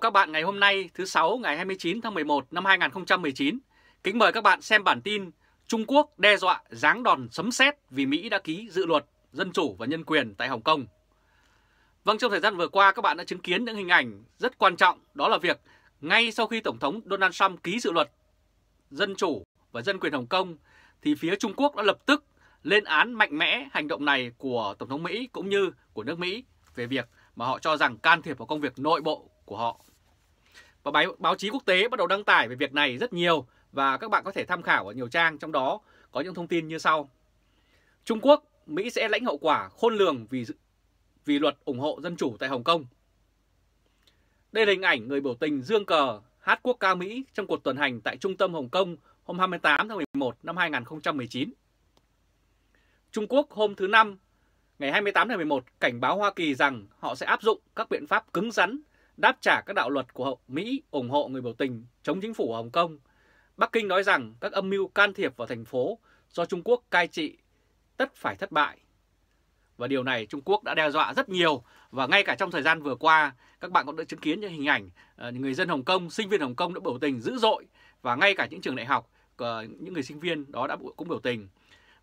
các bạn ngày hôm nay thứ sáu ngày 29 tháng 11 năm 2019. Kính mời các bạn xem bản tin Trung Quốc đe dọa giáng đòn sấm sét vì Mỹ đã ký dự luật dân chủ và nhân quyền tại Hồng Kông. Vâng, trong thời gian vừa qua các bạn đã chứng kiến những hình ảnh rất quan trọng đó là việc ngay sau khi Tổng thống Donald Trump ký dự luật dân chủ và dân quyền Hồng Kông thì phía Trung Quốc đã lập tức lên án mạnh mẽ hành động này của Tổng thống Mỹ cũng như của nước Mỹ về việc mà họ cho rằng can thiệp vào công việc nội bộ của họ và báo, báo chí quốc tế bắt đầu đăng tải về việc này rất nhiều và các bạn có thể tham khảo ở nhiều trang trong đó có những thông tin như sau. Trung Quốc, Mỹ sẽ lãnh hậu quả khôn lường vì vì luật ủng hộ dân chủ tại Hồng Kông. Đây là hình ảnh người biểu tình dương cờ hát quốc ca Mỹ trong cuộc tuần hành tại trung tâm Hồng Kông hôm 28 tháng 11 năm 2019. Trung Quốc hôm thứ Năm, ngày 28 tháng 11 cảnh báo Hoa Kỳ rằng họ sẽ áp dụng các biện pháp cứng rắn đáp trả các đạo luật của Mỹ ủng hộ người biểu tình chống chính phủ Hồng Kông. Bắc Kinh nói rằng các âm mưu can thiệp vào thành phố do Trung Quốc cai trị tất phải thất bại. Và điều này Trung Quốc đã đe dọa rất nhiều và ngay cả trong thời gian vừa qua các bạn cũng đã chứng kiến những hình ảnh ờ, người dân Hồng Kông, sinh viên Hồng Kông đã biểu tình dữ dội và ngay cả những trường đại học, ờ, những người sinh viên đó đã cũng biểu tình.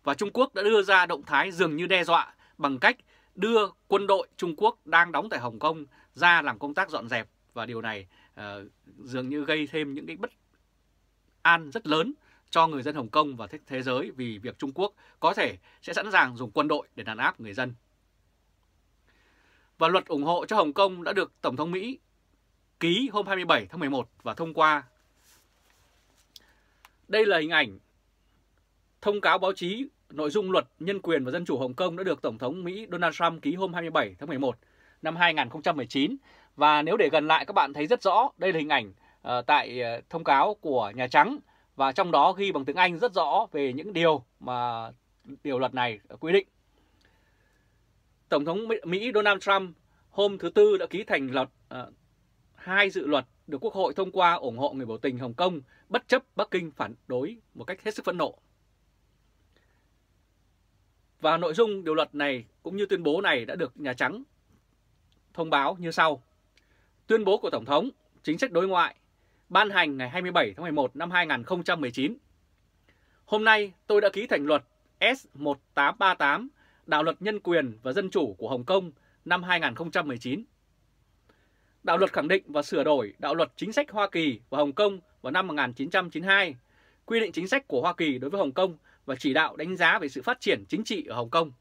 Và Trung Quốc đã đưa ra động thái dường như đe dọa bằng cách đưa quân đội Trung Quốc đang đóng tại Hồng Kông ra làm công tác dọn dẹp và điều này uh, dường như gây thêm những cái bất an rất lớn cho người dân Hồng Kông và thế giới vì việc Trung Quốc có thể sẽ sẵn sàng dùng quân đội để đàn áp người dân. Và luật ủng hộ cho Hồng Kông đã được Tổng thống Mỹ ký hôm 27 tháng 11 và thông qua. Đây là hình ảnh thông cáo báo chí nội dung luật nhân quyền và dân chủ Hồng Kông đã được Tổng thống Mỹ Donald Trump ký hôm 27 tháng 11 năm 2019. Và nếu để gần lại các bạn thấy rất rõ, đây là hình ảnh uh, tại ờ, thông cáo của Nhà Trắng và trong đó ghi bằng tiếng Anh rất rõ về những điều mà điều luật này quy định. Tổng thống Mỹ Donald Trump hôm thứ Tư đã ký thành luật uh, hai dự luật được Quốc hội thông qua ủng hộ người biểu tình Hồng Kông bất chấp Bắc Kinh phản đối một cách hết sức phẫn nộ. Và nội dung điều luật này cũng như tuyên bố này đã được Nhà Trắng thông báo như sau. Tuyên bố của Tổng thống, chính sách đối ngoại, ban hành ngày 27 tháng 11 năm 2019. Hôm nay tôi đã ký thành luật S1838, Đạo luật Nhân quyền và Dân chủ của Hồng Kông năm 2019. Đạo luật khẳng định và sửa đổi đạo luật chính sách Hoa Kỳ và Hồng Kông vào năm 1992, quy định chính sách của Hoa Kỳ đối với Hồng Kông và chỉ đạo đánh giá về sự phát triển chính trị ở Hồng Kông.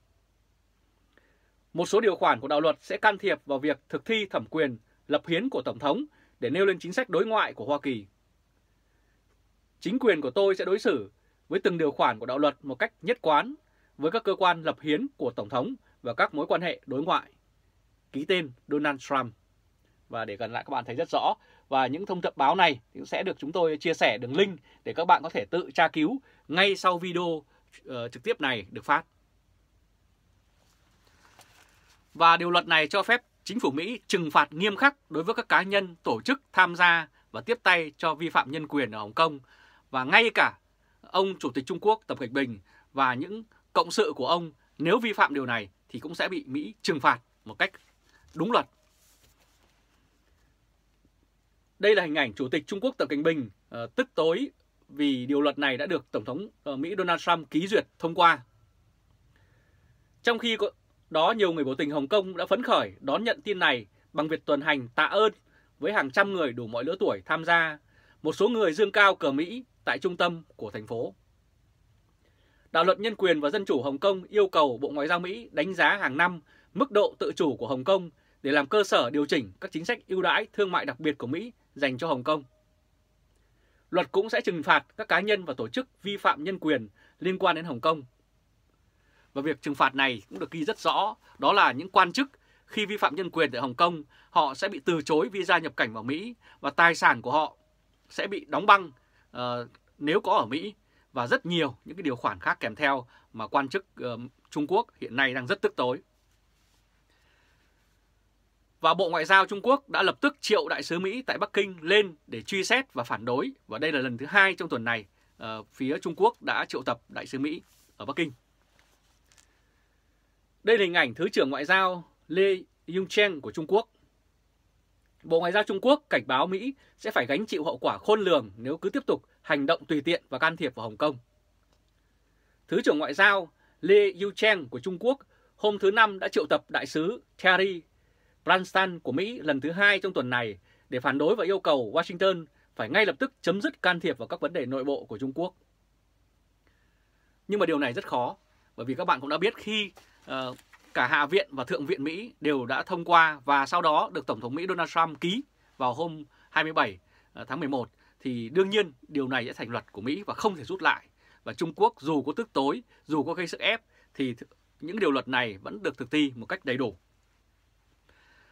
Một số điều khoản của đạo luật sẽ can thiệp vào việc thực thi thẩm quyền lập hiến của Tổng thống để nêu lên chính sách đối ngoại của Hoa Kỳ. Chính quyền của tôi sẽ đối xử với từng điều khoản của đạo luật một cách nhất quán với các cơ quan lập hiến của Tổng thống và các mối quan hệ đối ngoại. Ký tên Donald Trump. Và để gần lại các bạn thấy rất rõ và những thông thập báo này cũng sẽ được chúng tôi chia sẻ đường link để các bạn có thể tự tra cứu ngay sau video uh, trực tiếp này được phát và điều luật này cho phép chính phủ Mỹ trừng phạt nghiêm khắc đối với các cá nhân, tổ chức tham gia và tiếp tay cho vi phạm nhân quyền ở Hồng Kông và ngay cả ông Chủ tịch Trung Quốc Tập Cận Bình và những cộng sự của ông nếu vi phạm điều này thì cũng sẽ bị Mỹ trừng phạt một cách đúng luật. Đây là hình ảnh Chủ tịch Trung Quốc Tập Cận Bình ờ, tức tối vì điều luật này đã được Tổng thống ờ, Mỹ Donald Trump ký duyệt thông qua. Trong khi đó nhiều người biểu tình Hồng Kông đã phấn khởi đón nhận tin này bằng việc tuần hành tạ ơn với hàng trăm người đủ mọi lứa tuổi tham gia, một số người dương cao cờ Mỹ tại trung tâm của thành phố. Đạo luật Nhân quyền và Dân chủ Hồng Kông yêu cầu Bộ Ngoại giao Mỹ đánh giá hàng năm mức độ tự chủ của Hồng Kông để làm cơ sở điều chỉnh các chính sách ưu đãi thương mại đặc biệt của Mỹ dành cho Hồng Kông. Luật cũng sẽ trừng phạt các cá nhân và tổ chức vi phạm nhân quyền liên quan đến Hồng Kông và việc trừng phạt này cũng được ghi rất rõ, đó là những quan chức khi vi phạm nhân quyền tại Hồng Kông, họ sẽ bị từ chối visa nhập cảnh vào Mỹ và tài sản của họ sẽ bị đóng băng uh, nếu có ở Mỹ và rất nhiều những cái điều khoản khác kèm theo mà quan chức uh, Trung Quốc hiện nay đang rất tức tối. Và Bộ Ngoại giao Trung Quốc đã lập tức triệu đại sứ Mỹ tại Bắc Kinh lên để truy xét và phản đối. Và đây là lần thứ hai trong tuần này uh, phía Trung Quốc đã triệu tập đại sứ Mỹ ở Bắc Kinh. Đây là hình ảnh Thứ trưởng Ngoại giao Lê Yung Cheng của Trung Quốc. Bộ Ngoại giao Trung Quốc cảnh báo Mỹ sẽ phải gánh chịu hậu quả khôn lường nếu cứ tiếp tục hành động tùy tiện và can thiệp vào Hồng Kông. Thứ trưởng Ngoại giao Lê Yu Cheng của Trung Quốc hôm thứ Năm đã triệu tập đại sứ Terry Branstad của Mỹ lần thứ hai trong tuần này để phản đối và yêu cầu Washington phải ngay lập tức chấm dứt can thiệp vào các vấn đề nội bộ của Trung Quốc. Nhưng mà điều này rất khó, bởi vì các bạn cũng đã biết khi Ờ, cả Hạ viện và Thượng viện Mỹ đều đã thông qua và sau đó được Tổng thống Mỹ Donald Trump ký vào hôm 27 ờ, tháng 11 thì đương nhiên điều này sẽ thành luật của Mỹ và không thể rút lại. Và Trung Quốc dù có tức tối, dù có gây sức ép thì những điều luật này vẫn được thực thi một cách đầy đủ.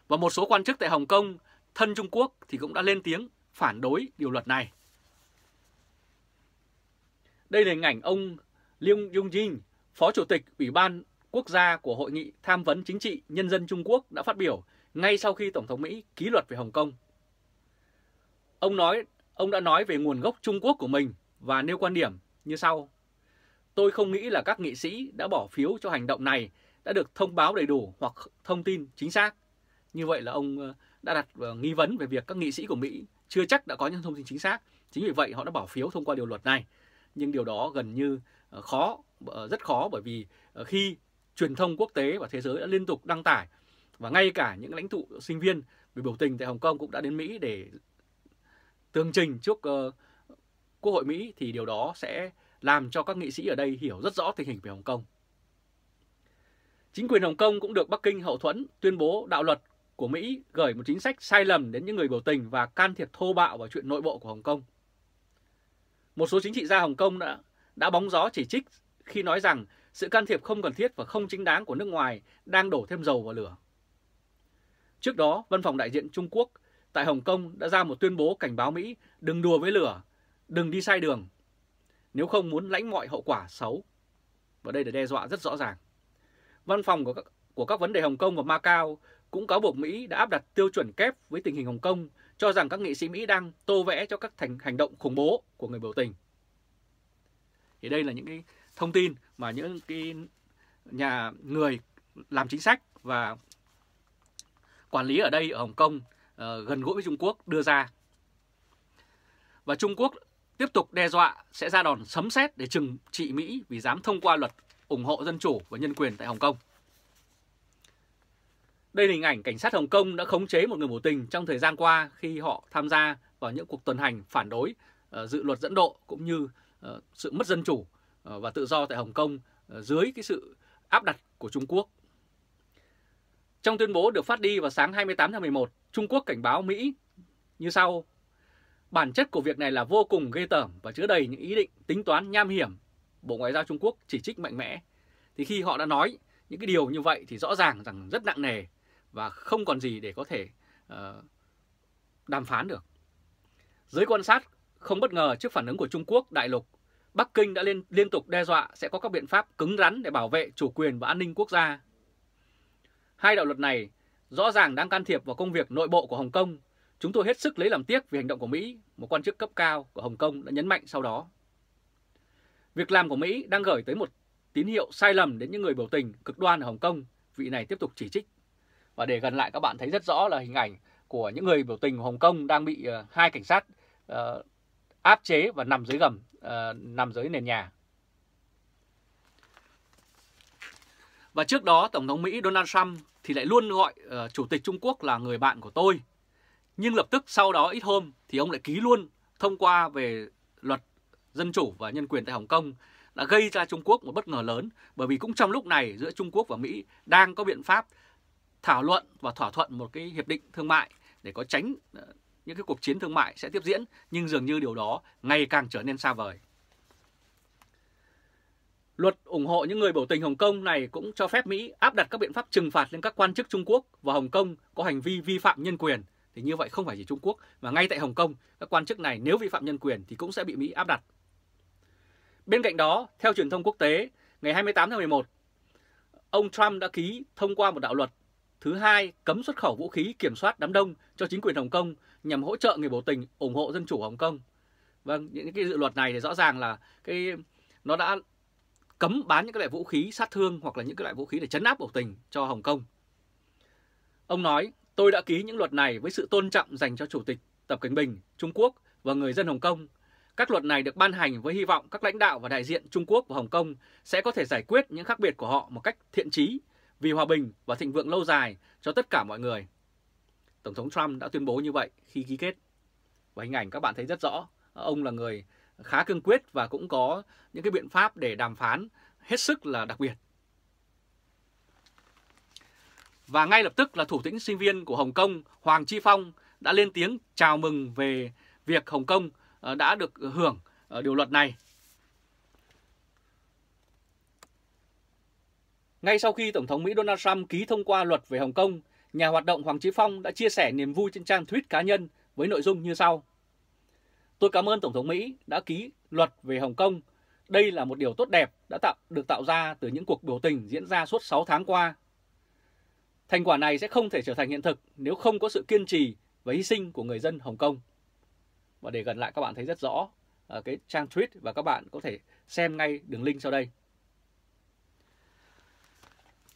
Và một số quan chức tại Hồng Kông thân Trung Quốc thì cũng đã lên tiếng phản đối điều luật này. Đây là hình ảnh ông Liu Yongjin, Phó Chủ tịch Ủy ban quốc gia của Hội nghị Tham vấn Chính trị Nhân dân Trung Quốc đã phát biểu ngay sau khi Tổng thống Mỹ ký luật về Hồng Kông. Ông nói ông đã nói về nguồn gốc Trung Quốc của mình và nêu quan điểm như sau. Tôi không nghĩ là các nghị sĩ đã bỏ phiếu cho hành động này đã được thông báo đầy đủ hoặc thông tin chính xác. Như vậy là ông ờ, đã đặt ờ, nghi vấn về việc các nghị sĩ của Mỹ chưa chắc đã có những thông tin chính xác. Chính vì vậy họ đã bỏ phiếu thông qua điều luật này. Nhưng điều đó gần như ờ, khó, rất khó bởi vì khi truyền thông quốc tế và thế giới đã liên tục đăng tải và ngay cả những lãnh tụ sinh viên vì biểu tình tại Hồng Kông cũng đã đến Mỹ để tường trình trước uh, Quốc hội Mỹ thì điều đó sẽ làm cho các nghị sĩ ở đây hiểu rất rõ tình hình về Hồng Kông. Chính quyền Hồng Kông cũng được Bắc Kinh hậu thuẫn tuyên bố đạo luật của Mỹ gửi một chính sách sai lầm đến những người biểu tình và can thiệp thô bạo vào chuyện nội bộ của Hồng Kông. Một số chính trị gia Hồng Kông đã, đã bóng gió chỉ trích khi nói rằng sự can thiệp không cần thiết và không chính đáng của nước ngoài đang đổ thêm dầu vào lửa. Trước đó, Văn phòng đại diện Trung Quốc tại Hồng Kông đã ra một tuyên bố cảnh báo Mỹ đừng đùa với lửa, đừng đi sai đường, nếu không muốn lãnh mọi hậu quả xấu. Và đây là đe dọa rất rõ ràng. Văn phòng của các, của các vấn đề Hồng Kông và Macau cũng cáo buộc Mỹ đã áp đặt tiêu chuẩn kép với tình hình Hồng Kông, cho rằng các nghị sĩ Mỹ đang tô vẽ cho các thành hành động khủng bố của người biểu tình. Thì đây là những cái thông tin mà những cái nhà người làm chính sách và quản lý ở đây ở Hồng Kông uh, gần gũi với Trung Quốc đưa ra. Và Trung Quốc tiếp tục đe dọa sẽ ra đòn sấm sét để trừng trị Mỹ vì dám thông qua luật ủng hộ dân chủ và nhân quyền tại Hồng Kông. Đây là hình ảnh cảnh sát Hồng Kông đã khống chế một người biểu tình trong thời gian qua khi họ tham gia vào những cuộc tuần hành phản đối uh, dự luật dẫn độ cũng như uh, sự mất dân chủ Ờ, và tự do tại Hồng Kông ờ, dưới cái sự áp đặt của Trung Quốc. Trong tuyên bố được phát đi vào sáng 28 tháng 11, Trung Quốc cảnh báo Mỹ như sau. Bản chất của việc này là vô cùng ghê tởm và chứa đầy những ý định tính toán nham hiểm. Bộ Ngoại giao Trung Quốc chỉ trích mạnh mẽ. Thì khi họ đã nói những cái điều như vậy thì rõ ràng rằng rất nặng nề và không còn gì để có thể uh, đàm phán được. Giới quan sát không bất ngờ trước phản ứng của Trung Quốc đại lục Bắc Kinh đã liên, liên tục đe dọa sẽ có các biện pháp cứng rắn để bảo vệ chủ quyền và an ninh quốc gia. Hai đạo luật này rõ ràng đang can thiệp vào công việc nội bộ của Hồng Kông. Chúng tôi hết sức lấy làm tiếc vì hành động của Mỹ, một quan chức cấp cao của Hồng Kông đã nhấn mạnh sau đó. Việc làm của Mỹ đang gửi tới một tín hiệu sai lầm đến những người biểu tình cực đoan ở Hồng Kông, vị này tiếp tục chỉ trích. Và để gần lại các bạn thấy rất rõ là hình ảnh của những người biểu tình của Hồng Kông đang bị uh, hai cảnh sát uh, áp chế và nằm dưới gầm, uh, nằm dưới nền nhà. Và trước đó, Tổng thống Mỹ Donald Trump thì lại luôn gọi uh, Chủ tịch Trung Quốc là người bạn của tôi. Nhưng lập tức sau đó ít hôm thì ông lại ký luôn thông qua về luật dân chủ và nhân quyền tại Hồng Kông đã gây ra Trung Quốc một bất ngờ lớn bởi vì cũng trong lúc này giữa Trung Quốc và Mỹ đang có biện pháp thảo luận và thỏa thuận một cái hiệp định thương mại để có tránh ờ, những cái cuộc chiến thương mại sẽ tiếp diễn, nhưng dường như điều đó ngày càng trở nên xa vời. Luật ủng hộ những người biểu tình Hồng Kông này cũng cho phép Mỹ áp đặt các biện pháp trừng phạt lên các quan chức Trung Quốc và Hồng Kông có hành vi vi phạm nhân quyền. Thì như vậy không phải chỉ Trung Quốc mà ngay tại Hồng Kông, các quan chức này nếu vi phạm nhân quyền thì cũng sẽ bị Mỹ áp đặt. Bên cạnh đó, theo truyền thông quốc tế, ngày 28 tháng 11, ông Trump đã ký thông qua một đạo luật thứ hai cấm xuất khẩu vũ khí kiểm soát đám đông cho chính quyền Hồng Kông nhằm hỗ trợ người biểu tình ủng hộ dân chủ Hồng Kông. Vâng, những cái dự luật này thì rõ ràng là cái nó đã cấm bán những cái loại vũ khí sát thương hoặc là những cái loại vũ khí để chấn áp biểu tình cho Hồng Kông. Ông nói, tôi đã ký những luật này với sự tôn trọng dành cho Chủ tịch Tập Cận Bình, Trung Quốc và người dân Hồng Kông. Các luật này được ban hành với hy vọng các lãnh đạo và đại diện Trung Quốc và Hồng Kông sẽ có thể giải quyết những khác biệt của họ một cách thiện trí vì hòa bình và thịnh vượng lâu dài cho tất cả mọi người. Tổng thống Trump đã tuyên bố như vậy khi ký kết. Và hình ảnh các bạn thấy rất rõ, ông là người khá cương quyết và cũng có những cái biện pháp để đàm phán hết sức là đặc biệt. Và ngay lập tức là thủ tĩnh sinh viên của Hồng Kông Hoàng Chi Phong đã lên tiếng chào mừng về việc Hồng Kông ờ, đã được hưởng ờ, điều luật này. Ngay sau khi Tổng thống Mỹ Donald Trump ký thông qua luật về Hồng Kông nhà hoạt động Hoàng Chí Phong đã chia sẻ niềm vui trên trang tweet cá nhân với nội dung như sau. Tôi cảm ơn Tổng thống Mỹ đã ký luật về Hồng Kông. Đây là một điều tốt đẹp đã tạo được tạo ra từ những cuộc biểu tình diễn ra suốt 6 tháng qua. Thành quả này sẽ không thể trở thành hiện thực nếu không có sự kiên trì và hy sinh của người dân Hồng Kông. Và để gần lại các bạn thấy rất rõ ở ờ, cái trang tweet và các bạn có thể xem ngay đường link sau đây.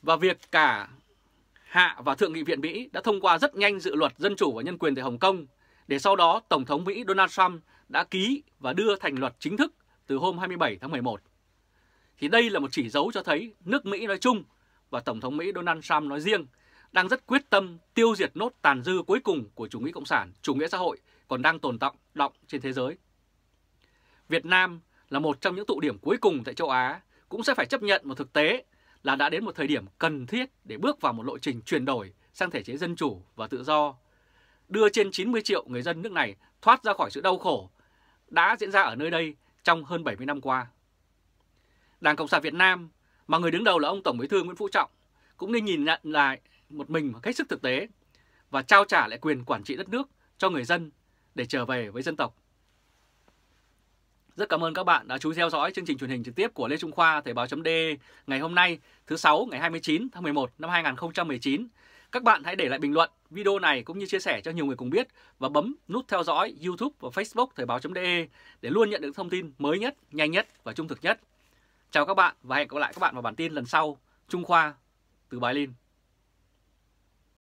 Và việc cả Hạ và Thượng nghị viện Mỹ đã thông qua rất nhanh dự luật dân chủ và nhân quyền tại Hồng Kông, để sau đó Tổng thống Mỹ Donald Trump đã ký và đưa thành luật chính thức từ hôm 27 tháng 11. Thì đây là một chỉ dấu cho thấy nước Mỹ nói chung và Tổng thống Mỹ Donald Trump nói riêng đang rất quyết tâm tiêu diệt nốt tàn dư cuối cùng của chủ nghĩa cộng sản, chủ nghĩa xã hội còn đang tồn động động trên thế giới. Việt Nam là một trong những tụ điểm cuối cùng tại châu Á cũng sẽ phải chấp nhận một thực tế là đã đến một thời điểm cần thiết để bước vào một lộ trình chuyển đổi sang thể chế dân chủ và tự do, đưa trên 90 triệu người dân nước này thoát ra khỏi sự đau khổ đã diễn ra ở nơi đây trong hơn 70 năm qua. Đảng Cộng sản Việt Nam mà người đứng đầu là ông Tổng Bí thư Nguyễn Phú Trọng cũng nên nhìn nhận lại một mình một cách sức thực tế và trao trả lại quyền quản trị đất nước cho người dân để trở về với dân tộc rất cảm ơn các bạn đã chú ý theo dõi chương trình truyền hình trực tiếp của Lê Trung Khoa Thời báo .d ngày hôm nay thứ 6 ngày 29 tháng 11 năm 2019. Các bạn hãy để lại bình luận video này cũng như chia sẻ cho nhiều người cùng biết và bấm nút theo dõi YouTube và Facebook Thời báo .de để luôn nhận được thông tin mới nhất, nhanh nhất và trung thực nhất. Chào các bạn và hẹn gặp lại các bạn vào bản tin lần sau. Trung Khoa từ Berlin